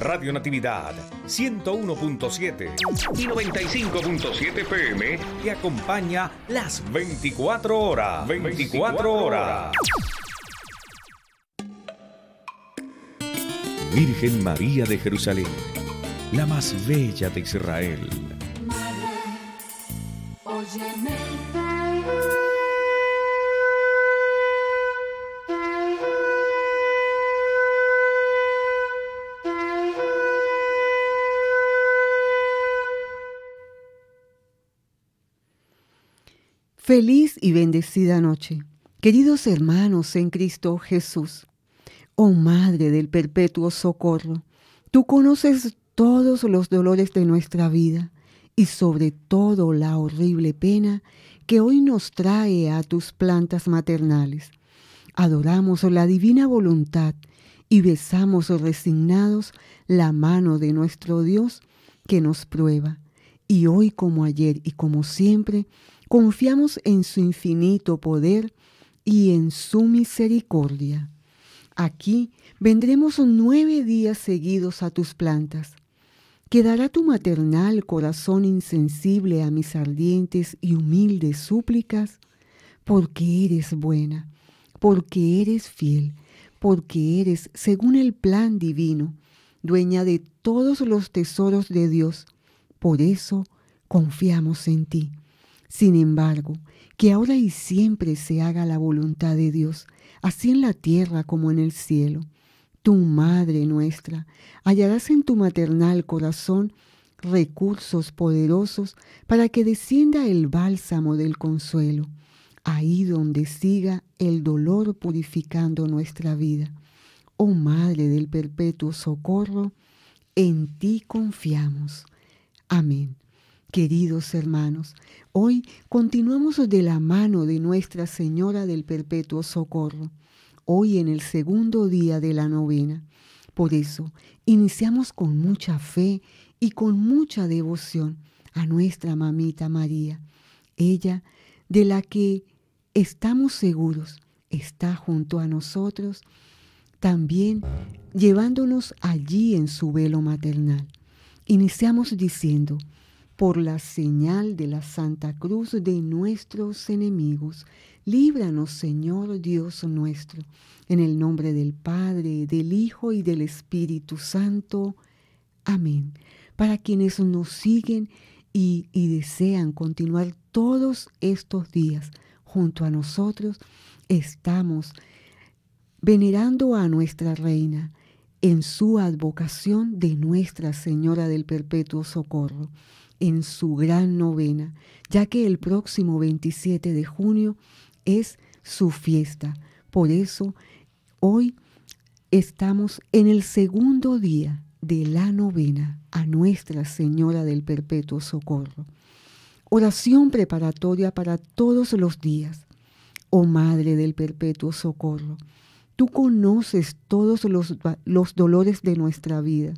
Radio Natividad 101.7 y 95.7 PM que acompaña las 24 horas. 24 horas. Virgen María de Jerusalén, la más bella de Israel. Feliz y bendecida noche. Queridos hermanos en Cristo Jesús, oh Madre del Perpetuo Socorro, tú conoces todos los dolores de nuestra vida y sobre todo la horrible pena que hoy nos trae a tus plantas maternales. Adoramos la divina voluntad y besamos resignados la mano de nuestro Dios que nos prueba. Y hoy como ayer y como siempre, Confiamos en su infinito poder y en su misericordia. Aquí vendremos nueve días seguidos a tus plantas. ¿Quedará tu maternal corazón insensible a mis ardientes y humildes súplicas? Porque eres buena, porque eres fiel, porque eres, según el plan divino, dueña de todos los tesoros de Dios. Por eso confiamos en ti. Sin embargo, que ahora y siempre se haga la voluntad de Dios, así en la tierra como en el cielo. Tu Madre nuestra, hallarás en tu maternal corazón recursos poderosos para que descienda el bálsamo del consuelo, ahí donde siga el dolor purificando nuestra vida. Oh Madre del perpetuo socorro, en ti confiamos. Amén. Queridos hermanos, hoy continuamos de la mano de Nuestra Señora del Perpetuo Socorro, hoy en el segundo día de la novena. Por eso, iniciamos con mucha fe y con mucha devoción a nuestra mamita María, ella de la que estamos seguros está junto a nosotros, también llevándonos allí en su velo maternal. Iniciamos diciendo, por la señal de la Santa Cruz de nuestros enemigos, líbranos Señor Dios nuestro, en el nombre del Padre, del Hijo y del Espíritu Santo. Amén. Para quienes nos siguen y, desean continuar todos estos días junto a nosotros, estamos venerando a nuestra Reina en su advocación de Nuestra Señora del Perpetuo Socorro en su gran novena, ya que el próximo 27 de junio es su fiesta. Por eso, hoy estamos en el segundo día de la novena a Nuestra Señora del Perpetuo Socorro. Oración preparatoria para todos los días. Oh Madre del Perpetuo Socorro, tú conoces todos los, los dolores de nuestra vida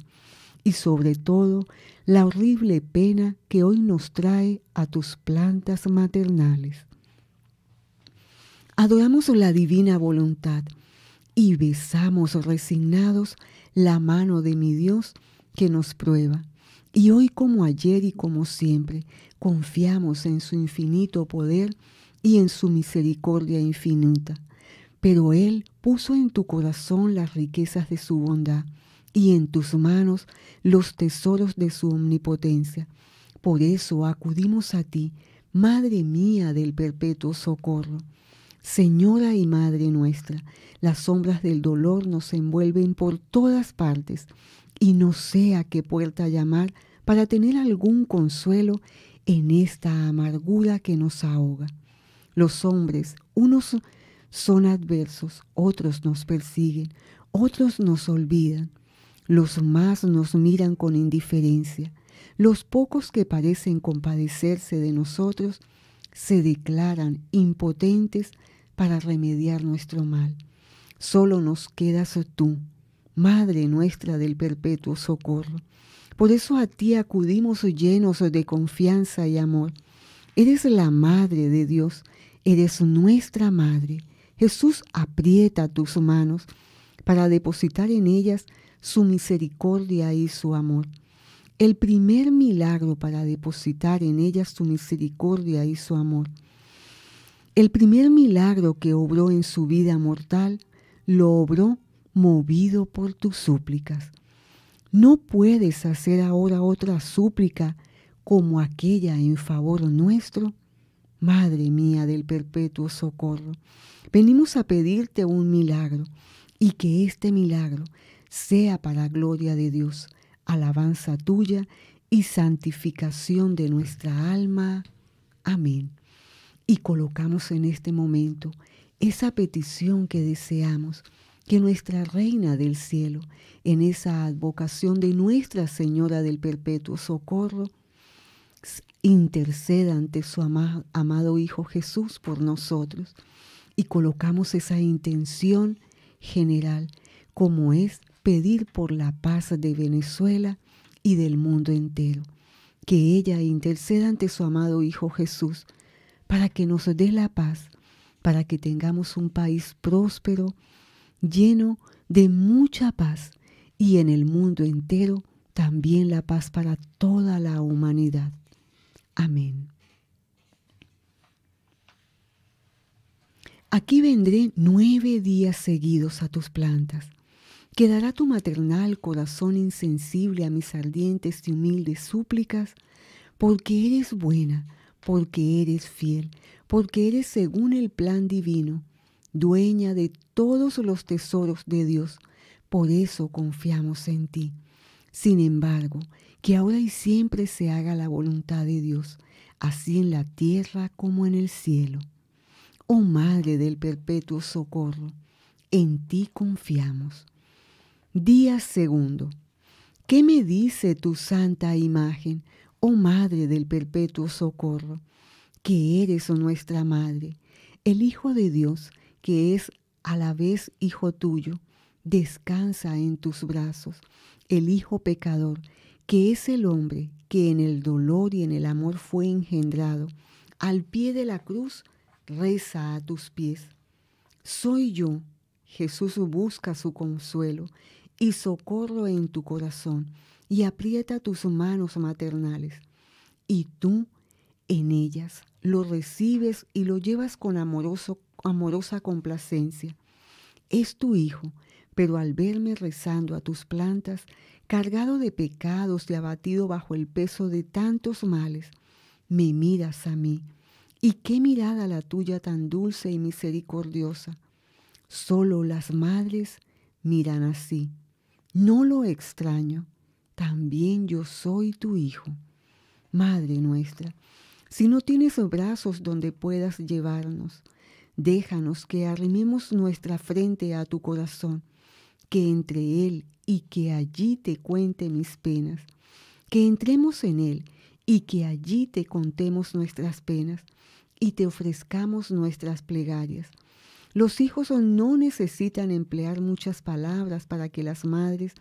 y sobre todo la horrible pena que hoy nos trae a tus plantas maternales. Adoramos la divina voluntad y besamos resignados la mano de mi Dios que nos prueba. Y hoy como ayer y como siempre, confiamos en su infinito poder y en su misericordia infinita. Pero Él puso en tu corazón las riquezas de su bondad y en tus manos los tesoros de su omnipotencia. Por eso acudimos a ti, Madre mía del perpetuo socorro. Señora y Madre nuestra, las sombras del dolor nos envuelven por todas partes, y no sé a qué puerta llamar para tener algún consuelo en esta amargura que nos ahoga. Los hombres, unos son adversos, otros nos persiguen, otros nos olvidan los más nos miran con indiferencia. Los pocos que parecen compadecerse de nosotros se declaran impotentes para remediar nuestro mal. Solo nos quedas tú, Madre nuestra del perpetuo socorro. Por eso a ti acudimos llenos de confianza y amor. Eres la Madre de Dios, eres nuestra Madre. Jesús aprieta tus manos para depositar en ellas su misericordia y su amor. El primer milagro para depositar en ella su misericordia y su amor. El primer milagro que obró en su vida mortal lo obró movido por tus súplicas. No puedes hacer ahora otra súplica como aquella en favor nuestro. Madre mía del perpetuo socorro, venimos a pedirte un milagro y que este milagro sea para gloria de Dios, alabanza tuya y santificación de nuestra alma. Amén. Y colocamos en este momento esa petición que deseamos, que nuestra Reina del Cielo, en esa advocación de Nuestra Señora del Perpetuo Socorro, interceda ante su amado Hijo Jesús por nosotros. Y colocamos esa intención general, como es pedir por la paz de Venezuela y del mundo entero. Que ella interceda ante su amado Hijo Jesús para que nos dé la paz, para que tengamos un país próspero, lleno de mucha paz y en el mundo entero también la paz para toda la humanidad. Amén. Aquí vendré nueve días seguidos a tus plantas ¿Quedará tu maternal corazón insensible a mis ardientes y humildes súplicas? Porque eres buena, porque eres fiel, porque eres según el plan divino, dueña de todos los tesoros de Dios. Por eso confiamos en ti. Sin embargo, que ahora y siempre se haga la voluntad de Dios, así en la tierra como en el cielo. Oh Madre del Perpetuo Socorro, en ti confiamos. Día segundo. ¿Qué me dice tu santa imagen, oh Madre del Perpetuo Socorro, que eres oh nuestra Madre, el Hijo de Dios, que es a la vez Hijo tuyo? Descansa en tus brazos, el Hijo pecador, que es el hombre que en el dolor y en el amor fue engendrado. Al pie de la cruz, reza a tus pies. Soy yo, Jesús busca su consuelo y socorro en tu corazón, y aprieta tus manos maternales, y tú en ellas lo recibes y lo llevas con amorosa complacencia. Es tu hijo, pero al verme rezando a tus plantas, cargado de pecados y abatido bajo el peso de tantos males, me miras a mí. Y qué mirada la tuya tan dulce y misericordiosa. Solo las madres miran así no lo extraño, también yo soy tu hijo. Madre nuestra, si no tienes brazos donde puedas llevarnos, déjanos que arrimemos nuestra frente a tu corazón, que entre él y que allí te cuente mis penas, que entremos en él y que allí te contemos nuestras penas y te ofrezcamos nuestras plegarias los hijos no necesitan emplear muchas palabras para que las madres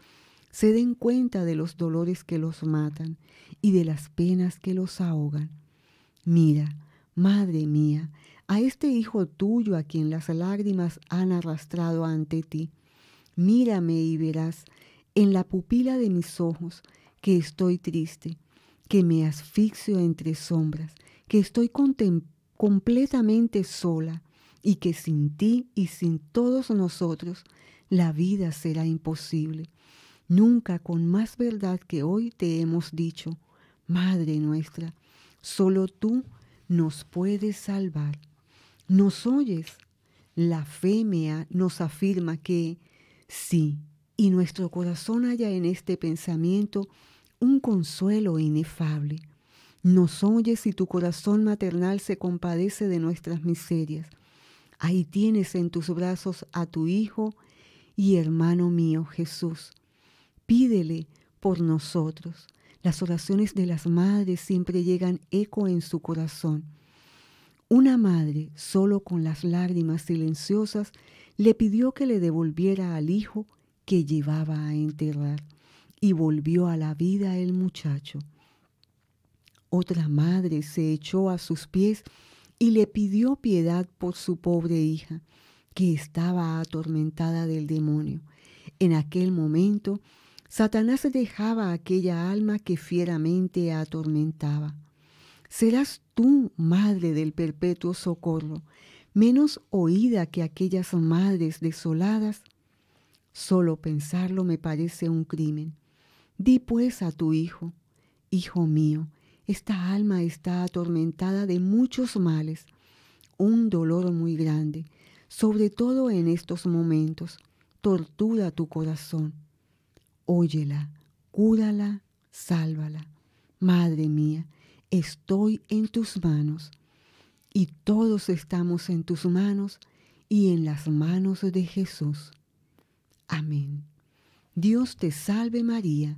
se den cuenta de los dolores que los matan y de las penas que los ahogan. Mira, madre mía, a este hijo tuyo a quien las lágrimas han arrastrado ante ti. Mírame y verás en la pupila de mis ojos que estoy triste, que me asfixio entre sombras, que estoy completamente sola, y que sin ti y sin todos nosotros la vida será imposible. Nunca con más verdad que hoy te hemos dicho, Madre nuestra, solo tú nos puedes salvar. ¿Nos oyes? La fe mea nos afirma que sí, y nuestro corazón haya en este pensamiento un consuelo inefable. Nos oyes y tu corazón maternal se compadece de nuestras miserias Ahí tienes en tus brazos a tu Hijo y hermano mío Jesús. Pídele por nosotros. Las oraciones de las madres siempre llegan eco en su corazón. Una madre, solo con las lágrimas silenciosas, le pidió que le devolviera al hijo que llevaba a enterrar y volvió a la vida el muchacho. Otra madre se echó a sus pies y le pidió piedad por su pobre hija, que estaba atormentada del demonio. En aquel momento, Satanás dejaba aquella alma que fieramente atormentaba. Serás tú, madre del perpetuo socorro, menos oída que aquellas madres desoladas. Solo pensarlo me parece un crimen. Di pues a tu hijo, hijo mío, esta alma está atormentada de muchos males, un dolor muy grande, sobre todo en estos momentos. Tortura tu corazón. Óyela, cúrala, sálvala. Madre mía, estoy en tus manos y todos estamos en tus manos y en las manos de Jesús. Amén. Dios te salve María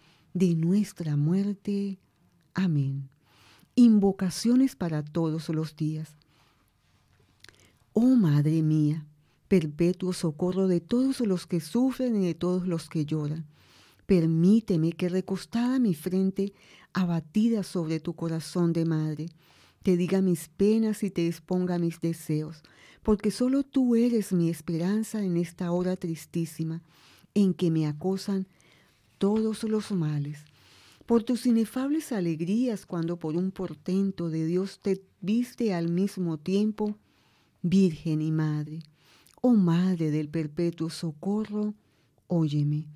de nuestra muerte. Amén. Invocaciones para todos los días. Oh Madre mía, perpetuo socorro de todos los que sufren y de todos los que lloran. Permíteme que recostada mi frente, abatida sobre tu corazón de madre, te diga mis penas y te exponga mis deseos, porque solo tú eres mi esperanza en esta hora tristísima, en que me acosan todos los males, por tus inefables alegrías cuando por un portento de Dios te viste al mismo tiempo, Virgen y Madre. Oh Madre del perpetuo socorro, óyeme.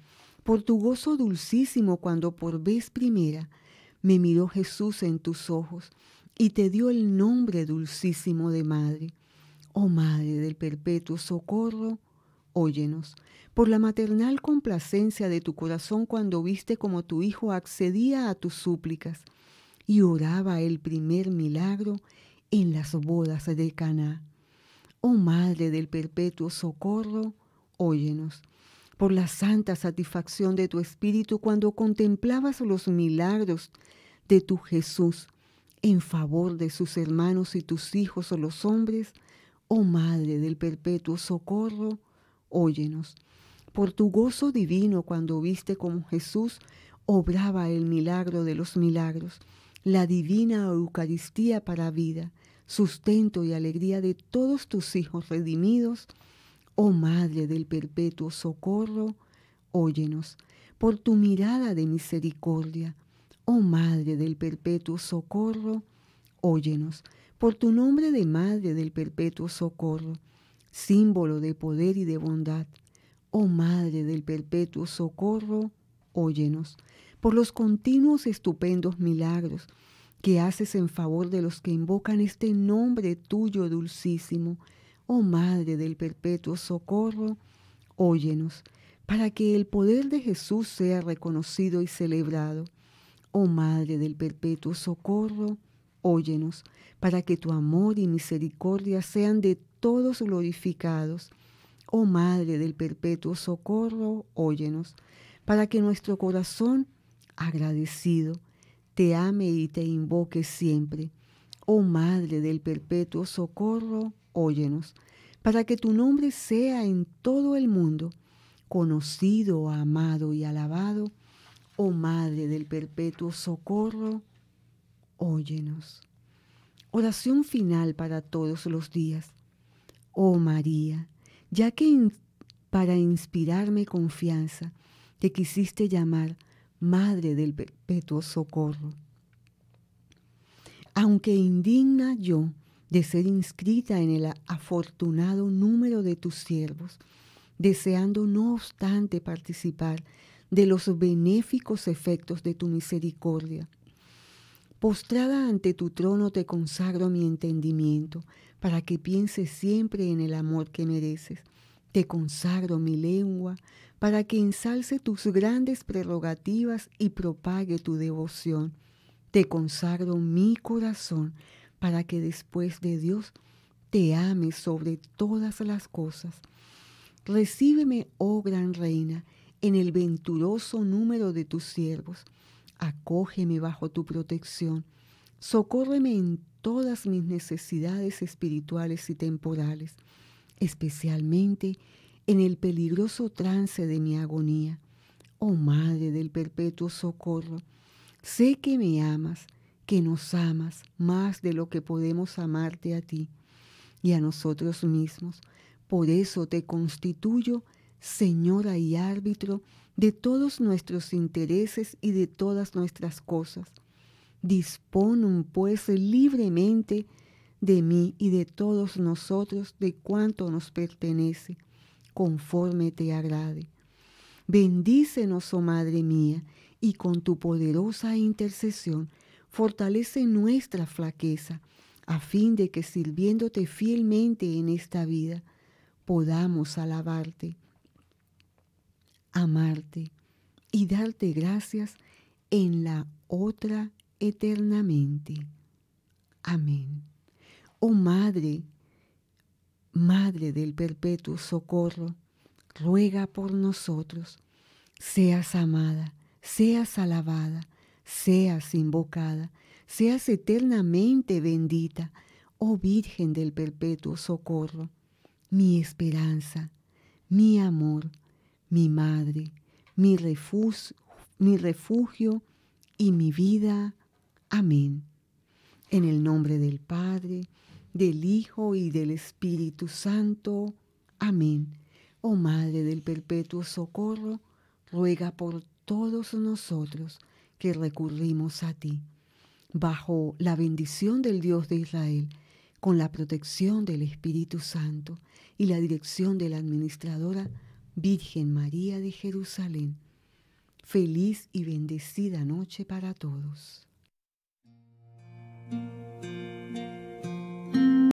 Por tu gozo dulcísimo cuando por vez primera me miró Jesús en tus ojos y te dio el nombre dulcísimo de Madre. Oh Madre del perpetuo socorro, Óyenos, por la maternal complacencia de tu corazón cuando viste como tu Hijo accedía a tus súplicas y oraba el primer milagro en las bodas de Caná. Oh Madre del perpetuo socorro, óyenos. Por la santa satisfacción de tu espíritu cuando contemplabas los milagros de tu Jesús en favor de sus hermanos y tus hijos o los hombres, oh Madre del perpetuo socorro, óyenos. Por tu gozo divino cuando viste como Jesús obraba el milagro de los milagros, la divina Eucaristía para vida, sustento y alegría de todos tus hijos redimidos, oh Madre del perpetuo socorro, óyenos. Por tu mirada de misericordia, oh Madre del perpetuo socorro, óyenos. Por tu nombre de Madre del perpetuo socorro, símbolo de poder y de bondad. Oh Madre del Perpetuo Socorro, óyenos por los continuos estupendos milagros que haces en favor de los que invocan este nombre tuyo dulcísimo. Oh Madre del Perpetuo Socorro, óyenos para que el poder de Jesús sea reconocido y celebrado. Oh Madre del Perpetuo Socorro, óyenos, para que tu amor y misericordia sean de todos glorificados. Oh Madre del Perpetuo Socorro, óyenos, para que nuestro corazón agradecido te ame y te invoque siempre. Oh Madre del Perpetuo Socorro, óyenos, para que tu nombre sea en todo el mundo conocido, amado y alabado. Oh Madre del Perpetuo Socorro, óyenos. Oración final para todos los días oh María, ya que para inspirarme confianza te quisiste llamar Madre del Perpetuo Socorro. Aunque indigna yo de ser inscrita en el afortunado número de tus siervos, deseando no obstante participar de los benéficos efectos de tu misericordia, Postrada ante tu trono te consagro mi entendimiento, para que piense siempre en el amor que mereces. Te consagro mi lengua, para que ensalce tus grandes prerrogativas y propague tu devoción. Te consagro mi corazón, para que después de Dios te ame sobre todas las cosas. Recíbeme, oh gran reina, en el venturoso número de tus siervos acógeme bajo tu protección, socórreme en todas mis necesidades espirituales y temporales, especialmente en el peligroso trance de mi agonía. Oh Madre del Perpetuo Socorro, sé que me amas, que nos amas más de lo que podemos amarte a ti y a nosotros mismos. Por eso te constituyo señora y árbitro de todos nuestros intereses y de todas nuestras cosas. un pues libremente de mí y de todos nosotros de cuanto nos pertenece, conforme te agrade. Bendícenos, oh Madre mía, y con tu poderosa intercesión fortalece nuestra flaqueza, a fin de que sirviéndote fielmente en esta vida, podamos alabarte amarte y darte gracias en la otra eternamente. Amén. Oh Madre, Madre del perpetuo socorro, ruega por nosotros, seas amada, seas alabada, seas invocada, seas eternamente bendita, oh Virgen del perpetuo socorro, mi esperanza, mi amor, mi madre, mi refugio, y mi vida. Amén. En el nombre del Padre, del Hijo y del Espíritu Santo. Amén. Oh Madre del Perpetuo Socorro, ruega por todos nosotros que recurrimos a ti. Bajo la bendición del Dios de Israel, con la protección del Espíritu Santo y la dirección de la Administradora, Virgen María de Jerusalén, feliz y bendecida noche para todos.